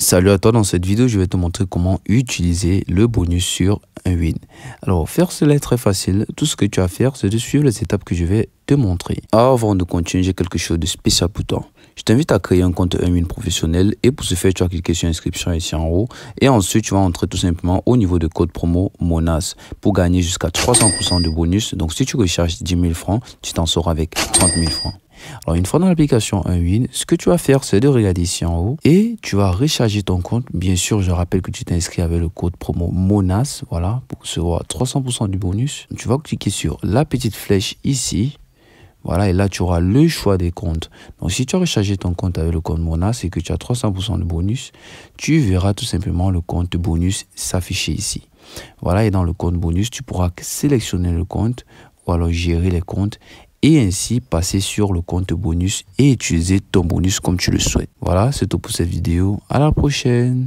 Salut à toi, dans cette vidéo je vais te montrer comment utiliser le bonus sur un win. Alors faire cela est très facile, tout ce que tu as à faire c'est de suivre les étapes que je vais montrer. Ah, avant de continuer, j'ai quelque chose de spécial pour toi. Je t'invite à créer un compte 1 professionnel et pour ce faire, tu vas cliquer sur inscription ici en haut et ensuite tu vas entrer tout simplement au niveau de code promo MONAS pour gagner jusqu'à 300% de bonus. Donc si tu recherches 10 000 francs, tu t'en sors avec 30 000 francs. Alors une fois dans l'application 1Win, ce que tu vas faire, c'est de regarder ici en haut et tu vas recharger ton compte. Bien sûr, je rappelle que tu t'inscris avec le code promo MONAS, voilà, pour recevoir 300% du bonus. Tu vas cliquer sur la petite flèche ici voilà, et là, tu auras le choix des comptes. Donc, si tu as rechargé ton compte avec le compte Mona, c'est que tu as 300% de bonus. Tu verras tout simplement le compte bonus s'afficher ici. Voilà, et dans le compte bonus, tu pourras sélectionner le compte ou alors gérer les comptes et ainsi passer sur le compte bonus et utiliser ton bonus comme tu le souhaites. Voilà, c'est tout pour cette vidéo. À la prochaine.